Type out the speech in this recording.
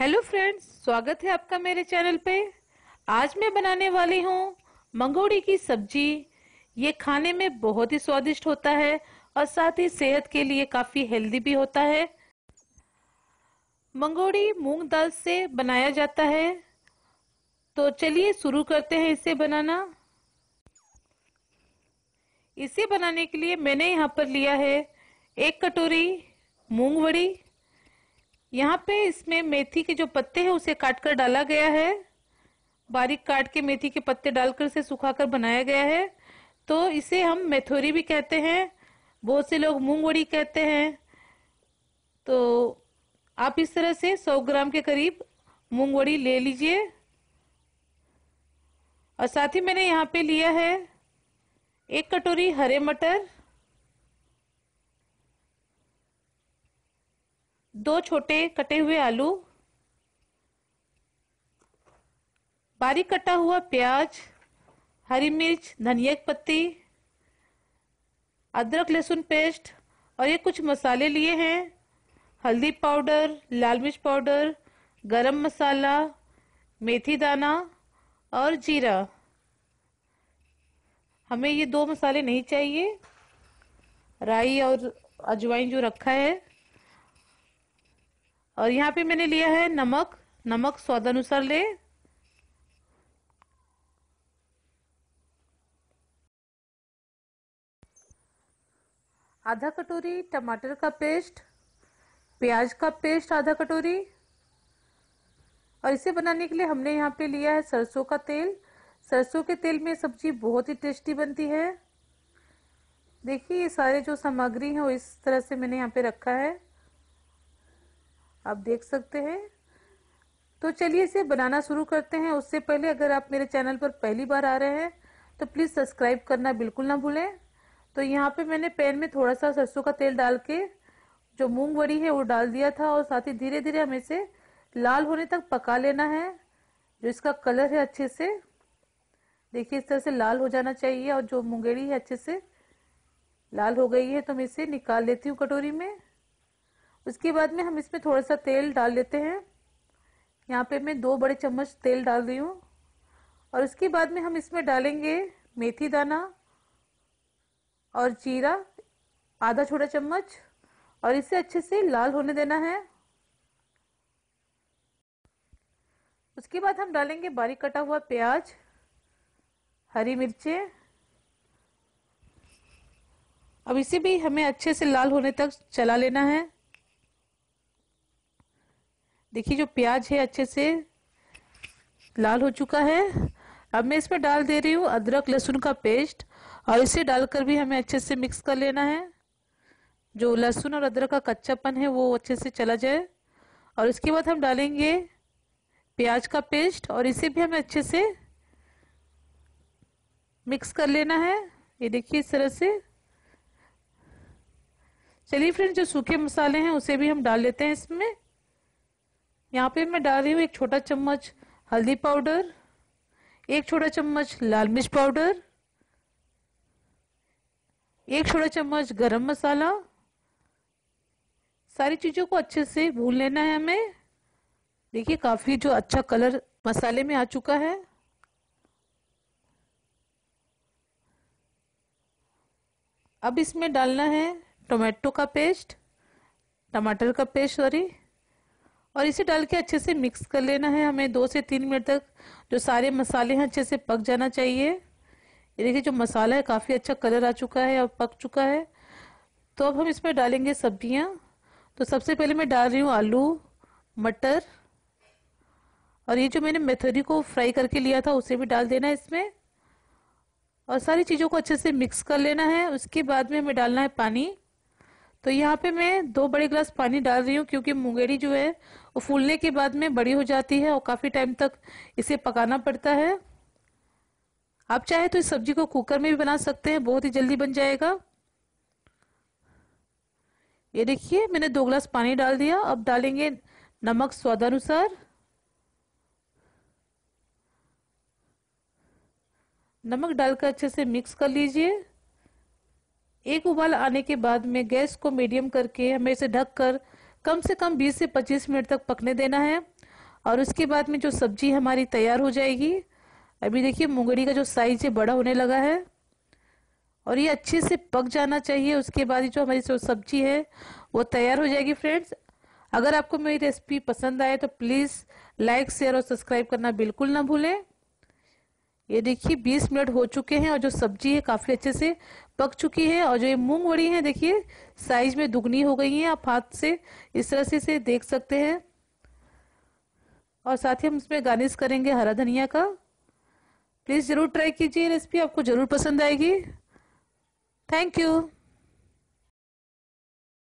hello friends स्वागत है आपका मेरे चैनल पे आज मैं बनाने वाली हूँ मंगोड़ी की सब्जी ये खाने में बहुत ही स्वादिष्ट होता है और साथ ही सेहत के लिए काफी हेल्दी भी होता है मंगोड़ी मूंग दाल से बनाया जाता है तो चलिए शुरू करते हैं इसे बनाना इसे बनाने के लिए मैंने यहाँ पर लिया है एक कटोरी मूंगवड़ी यहाँ पे इसमें मेथी के जो पत्ते हैं उसे काट कर डाला गया है बारीक काट के मेथी के पत्ते डालकर इसे सुखाकर बनाया गया है तो इसे हम मेथोरी भी कहते हैं बहुत से लोग मूंगवड़ी कहते हैं तो आप इस तरह से 100 ग्राम के करीब मूंगवड़ी ले लीजिए और साथ ही मैंने यहाँ पे लिया है एक कटोरी हरे मटर दो छोटे कटे हुए आलू बारीक कटा हुआ प्याज हरी मिर्च धनिया की पत्ती अदरक लहसुन पेस्ट और ये कुछ मसाले लिए हैं हल्दी पाउडर लाल मिर्च पाउडर गरम मसाला मेथी दाना और जीरा हमें ये दो मसाले नहीं चाहिए राई और अजवाइन जो रखा है और यहाँ पे मैंने लिया है नमक नमक स्वाद अनुसार ले आधा कटोरी टमाटर का पेस्ट प्याज का पेस्ट आधा कटोरी और इसे बनाने के लिए हमने यहाँ पे लिया है सरसों का तेल सरसों के तेल में सब्जी बहुत ही टेस्टी बनती है देखिए ये सारे जो सामग्री है वो इस तरह से मैंने यहाँ पे रखा है आप देख सकते हैं तो चलिए इसे बनाना शुरू करते हैं उससे पहले अगर आप मेरे चैनल पर पहली बार आ रहे हैं तो प्लीज़ सब्सक्राइब करना बिल्कुल ना भूलें तो यहाँ पे मैंने पैन में थोड़ा सा सरसों का तेल डाल के जो मूंग वड़ी है वो डाल दिया था और साथ ही धीरे धीरे हमें इसे लाल होने तक पका लेना है जो इसका कलर है अच्छे से देखिए इस तरह से लाल हो जाना चाहिए और जो मूंगेड़ी है अच्छे से लाल हो गई है तो मैं इसे निकाल लेती हूँ कटोरी में उसके बाद में हम इसमें थोड़ा सा तेल डाल लेते हैं यहाँ पे मैं दो बड़े चम्मच तेल डाल रही हूँ और उसके बाद में हम इसमें डालेंगे मेथी दाना और जीरा आधा छोटा चम्मच और इसे अच्छे से लाल होने देना है उसके बाद हम डालेंगे बारीक कटा हुआ प्याज हरी मिर्चें अब इसे भी हमें अच्छे से लाल होने तक चला लेना है देखिए जो प्याज है अच्छे से लाल हो चुका है अब मैं इसमें डाल दे रही हूँ अदरक लहसुन का पेस्ट और इसे डालकर भी हमें अच्छे से मिक्स कर लेना है जो लहसुन और अदरक का कच्चापन है वो अच्छे से चला जाए और इसके बाद हम डालेंगे प्याज का पेस्ट और इसे भी हमें अच्छे से मिक्स कर लेना है ये देखिए इस तरह से चलिए फ्रेंड्स जो सूखे मसाले हैं उसे भी हम डाल लेते हैं इसमें यहाँ पे मैं डाल रही हूँ एक छोटा चम्मच हल्दी पाउडर एक छोटा चम्मच लाल मिर्च पाउडर एक छोटा चम्मच गरम मसाला सारी चीज़ों को अच्छे से भून लेना है हमें देखिए काफ़ी जो अच्छा कलर मसाले में आ चुका है अब इसमें डालना है टोमेटो का पेस्ट टमाटर का पेस्ट सॉरी और इसे डाल के अच्छे से मिक्स कर लेना है हमें दो से तीन मिनट तक जो सारे मसाले हैं अच्छे से पक जाना चाहिए ये देखिए जो मसाला है काफ़ी अच्छा कलर आ चुका है और पक चुका है तो अब हम इसमें डालेंगे सब्जियाँ तो सबसे पहले मैं डाल रही हूँ आलू मटर और ये जो मैंने मेथरी को फ्राई करके लिया था उसे भी डाल देना है इसमें और सारी चीज़ों को अच्छे से मिक्स कर लेना है उसके बाद में हमें डालना है पानी तो यहाँ पे मैं दो बड़े गिलास पानी डाल रही हूँ क्योंकि मुंगेरी जो है वो फूलने के बाद में बड़ी हो जाती है और काफ़ी टाइम तक इसे पकाना पड़ता है आप चाहे तो इस सब्जी को कुकर में भी बना सकते हैं बहुत ही जल्दी बन जाएगा ये देखिए मैंने दो गिलास पानी डाल दिया अब डालेंगे नमक स्वादानुसार नमक डालकर अच्छे से मिक्स कर लीजिए एक उबाल आने के बाद में गैस को मीडियम करके हमें इसे ढककर कम से कम 20 से 25 मिनट तक पकने देना है और उसके बाद में जो सब्जी हमारी तैयार हो जाएगी अभी देखिए मुंगड़ी का जो साइज है बड़ा होने लगा है और ये अच्छे से पक जाना चाहिए उसके बाद जो हमारी जो सब्जी है वो तैयार हो जाएगी फ्रेंड्स अगर आपको मेरी रेसिपी पसंद आए तो प्लीज़ लाइक शेयर और सब्सक्राइब करना बिल्कुल ना भूलें ये देखिए 20 मिनट हो चुके हैं और जो सब्जी है काफी अच्छे से पक चुकी है और जो ये मूंग वड़ी है देखिए साइज में दुगनी हो गई है आप हाथ से इस तरह से इसे देख सकते हैं और साथ ही हम इसमें गार्निश करेंगे हरा धनिया का प्लीज जरूर ट्राई कीजिए रेसिपी आपको जरूर पसंद आएगी थैंक यू